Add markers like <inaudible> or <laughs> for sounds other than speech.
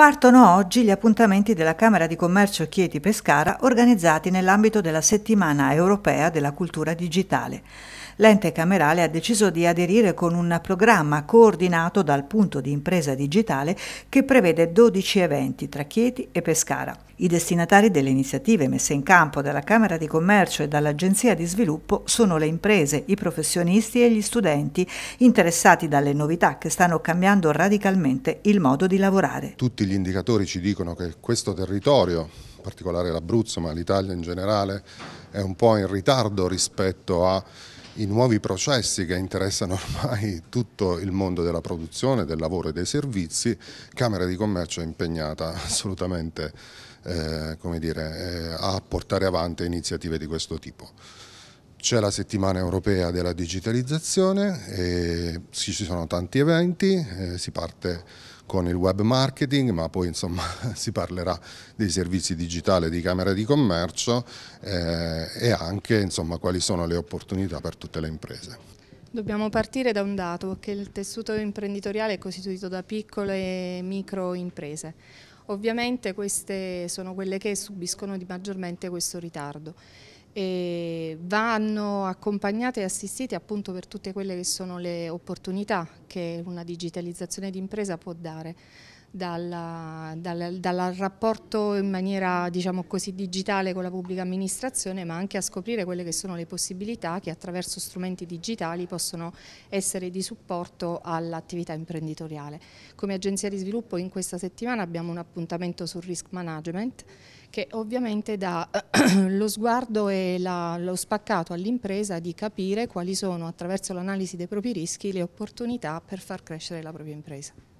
Partono oggi gli appuntamenti della Camera di Commercio Chieti Pescara organizzati nell'ambito della settimana europea della cultura digitale l'ente camerale ha deciso di aderire con un programma coordinato dal punto di impresa digitale che prevede 12 eventi tra Chieti e Pescara. I destinatari delle iniziative messe in campo dalla Camera di Commercio e dall'Agenzia di Sviluppo sono le imprese, i professionisti e gli studenti interessati dalle novità che stanno cambiando radicalmente il modo di lavorare. Tutti gli indicatori ci dicono che questo territorio, in particolare l'Abruzzo ma l'Italia in generale, è un po' in ritardo rispetto a i nuovi processi che interessano ormai tutto il mondo della produzione, del lavoro e dei servizi, Camera di Commercio è impegnata assolutamente eh, dire, eh, a portare avanti iniziative di questo tipo. C'è la settimana europea della digitalizzazione, ci sono tanti eventi, eh, si parte con il web marketing, ma poi insomma <laughs> si parlerà dei servizi digitali di Camera di Commercio eh, e anche insomma, quali sono le opportunità per tutte le imprese. Dobbiamo partire da un dato, che il tessuto imprenditoriale è costituito da piccole e micro imprese. Ovviamente queste sono quelle che subiscono di maggiormente questo ritardo e vanno accompagnate e assistite appunto per tutte quelle che sono le opportunità che una digitalizzazione d'impresa può dare dalla, dal, dal, rapporto in maniera diciamo così, digitale con la pubblica amministrazione ma anche a scoprire quelle che sono le possibilità che attraverso strumenti digitali possono essere di supporto all'attività imprenditoriale. Come agenzia di sviluppo in questa settimana abbiamo un appuntamento sul risk management che ovviamente dà <clears throat> lo sguardo e la, lo spaccato all'impresa di capire quali sono attraverso l'analisi dei propri rischi le opportunità per far crescere la propria impresa.